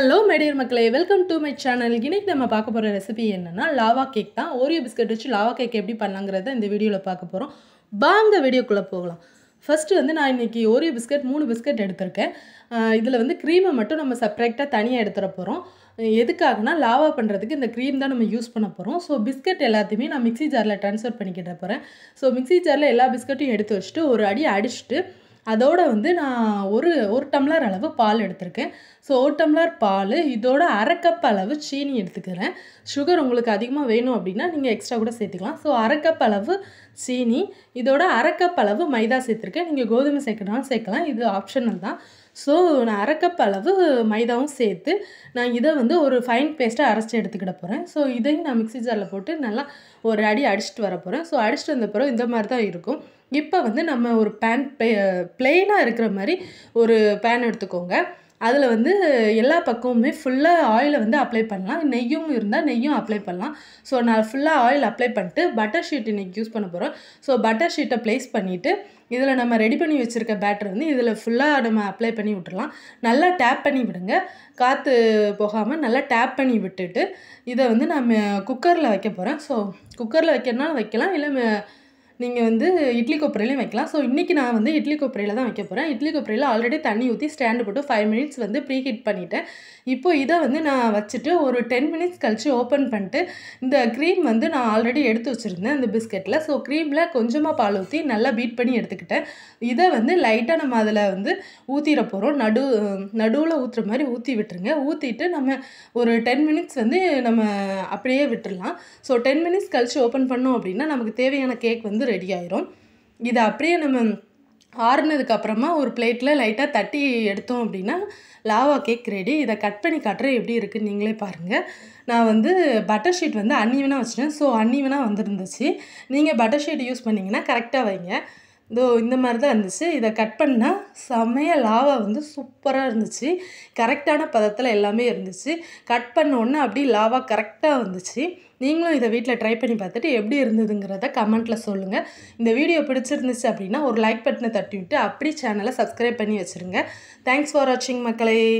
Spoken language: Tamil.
ஹலோ மெடியர் மக்களே வெல்கம் டு மை சேனல் இன்னைக்கு நம்ம பார்க்க போகிற ரெசிபி என்னென்னா லாவா கேக் தான் ஓரியோ பிஸ்கட் வச்சு லாவா கேக் எப்படி பண்ணலாங்கிறத இந்த வீடியோவில் பார்க்க போகிறோம் வாங்க வீடியோக்குள்ளே போகலாம் ஃபஸ்ட்டு வந்து நான் இன்றைக்கி ஓரியோ பிஸ்கட் மூணு பிஸ்கட் எடுத்திருக்கேன் இதில் வந்து க்ரீமை மட்டும் நம்ம செப்ரேட்டாக தனியாக எடுத்துகிற போகிறோம் எதுக்காகனா லாவா பண்ணுறதுக்கு இந்த க்ரீம் தான் நம்ம யூஸ் பண்ண போகிறோம் ஸோ பிஸ்கட் எல்லாத்தையுமே நான் மிக்ஸி ஜாரில் ட்ரான்ஸ்ஃபர் பண்ணிக்கிட்ட போகிறேன் ஸோ மிக்ஸி ஜாரில் எல்லா பிஸ்கட்டையும் எடுத்து வச்சுட்டு ஒரு அடி அடிச்சுட்டு அதோடு வந்து நான் ஒரு ஒரு டம்ளர் அளவு பால் எடுத்திருக்கேன் ஸோ ஒரு டம்ளர் பால் இதோட அரை கப் அளவு சீனி எடுத்துக்கிறேன் சுகர் உங்களுக்கு அதிகமாக வேணும் அப்படின்னா நீங்கள் எக்ஸ்ட்ரா கூட சேர்த்துக்கலாம் ஸோ அரை கப் அளவு சீனி இதோட அரை கப் அளவு மைதா சேர்த்துருக்கேன் நீங்கள் கோதுமை சேர்க்கணும்னு சேர்க்கலாம் இது ஆப்ஷனல் தான் ஸோ நான் அரைக்கப் அளவு மைதாவும் சேர்த்து நான் இதை வந்து ஒரு ஃபைன் பேஸ்ட்டாக அரைச்சி எடுத்துக்கிட போகிறேன் ஸோ இதையும் நான் மிக்சி ஜாரில் போட்டு நல்லா ஒரு அடி அடிச்சுட்டு வர போகிறேன் ஸோ அடிச்சுட்டு வந்த பிறகு இந்த மாதிரி தான் இருக்கும் இப்போ வந்து நம்ம ஒரு பேன் பிளெயினாக இருக்கிற மாதிரி ஒரு பேன் எடுத்துக்கோங்க அதில் வந்து எல்லா பக்கமுமே ஃபுல்லாக ஆயிலை வந்து அப்ளை பண்ணலாம் நெய்யும் இருந்தால் நெய்யும் அப்ளை பண்ணலாம் ஸோ நான் ஃபுல்லாக ஆயில் அப்ளை பண்ணிட்டு பட்டர் ஷீட் இன்றைக்கி யூஸ் பண்ண போகிறோம் ஸோ பட்டர் ஷீட்டை ப்ளேஸ் பண்ணிவிட்டு இதில் நம்ம ரெடி பண்ணி வச்சுருக்க பேட்டர் வந்து இதில் ஃபுல்லாக நம்ம அப்ளை பண்ணி விட்டுடலாம் நல்லா டேப் பண்ணி விடுங்க காற்று போகாமல் நல்லா டேப் பண்ணி விட்டுட்டு இதை வந்து நம்ம குக்கரில் வைக்க போகிறேன் ஸோ குக்கரில் வைக்கிறதுனால வைக்கலாம் இல்லை நீங்கள் வந்து இட்லி கொப்பரையிலையும் வைக்கலாம் ஸோ இன்றைக்கி நான் வந்து இட்லி கொப்பரையில் தான் வைக்க போகிறேன் இட்லி கொப்பரையில் ஆல்ரெடி தண்ணி ஊற்றி ஸ்டாண்டு போட்டு ஃபைவ் மினிட்ஸ் வந்து ப்ரீ ஹீட் பண்ணிவிட்டேன் இப்போ இதை வந்து நான் வச்சுட்டு ஒரு டென் மினிட்ஸ் கழித்து ஓப்பன் பண்ணிட்டு இந்த க்ரீம் வந்து நான் ஆல்ரெடி எடுத்து வச்சுருந்தேன் இந்த பிஸ்கெட்டில் ஸோ க்ரீமில் கொஞ்சமாக பால் ஊற்றி நல்லா பீட் பண்ணி எடுத்துக்கிட்டேன் இதை வந்து லைட்டாக நம்ம அதில் வந்து ஊற்றிட போகிறோம் நடு நடுவில் ஊற்றுற மாதிரி ஊற்றி விட்டுருங்க ஊற்றிட்டு நம்ம ஒரு டென் மினிட்ஸ் வந்து நம்ம அப்படியே விட்டுடலாம் ஸோ டென் மினிட்ஸ் கழித்து ஓப்பன் பண்ணோம் அப்படின்னா நமக்கு தேவையான கேக் வந்து வந்து ரெடி ஆயிரும் இதை அப்படியே நம்ம ஆறுனதுக்கப்புறமா ஒரு பிளேட்டில் லைட்டாக தட்டி எடுத்தோம் அப்படின்னா லாவா கேக் ரெடி இதை கட் பண்ணி கட்டுற எப்படி இருக்குன்னு நீங்களே பாருங்கள் நான் வந்து பட்டர் ஷீட் வந்து அன்னிவனாக வச்சுட்டேன் ஸோ அன்னிவனாக வந்துருந்துச்சு நீங்கள் பட்டர் ஷீட் யூஸ் பண்ணிங்கன்னா கரெக்டாக வைங்க இதோ இந்த மாதிரி தான் இருந்துச்சு இதை கட் பண்ணால் செமைய லாவா வந்து சூப்பராக இருந்துச்சு கரெக்டான பதத்தில் எல்லாமே இருந்துச்சு கட் பண்ண உடனே அப்படியே லாவா கரெக்டாக வந்துச்சு நீங்களும் இதை வீட்டில் ட்ரை பண்ணி பார்த்துட்டு எப்படி இருந்ததுங்கிறத கமெண்ட்டில் சொல்லுங்கள் இந்த வீடியோ பிடிச்சிருந்துச்சு அப்படின்னா ஒரு லைக் பட்டனை தட்டி விட்டு அப்படி சேனலை சப்ஸ்கிரைப் பண்ணி வச்சுருங்க தேங்க்ஸ் ஃபார் வாட்சிங் மக்களே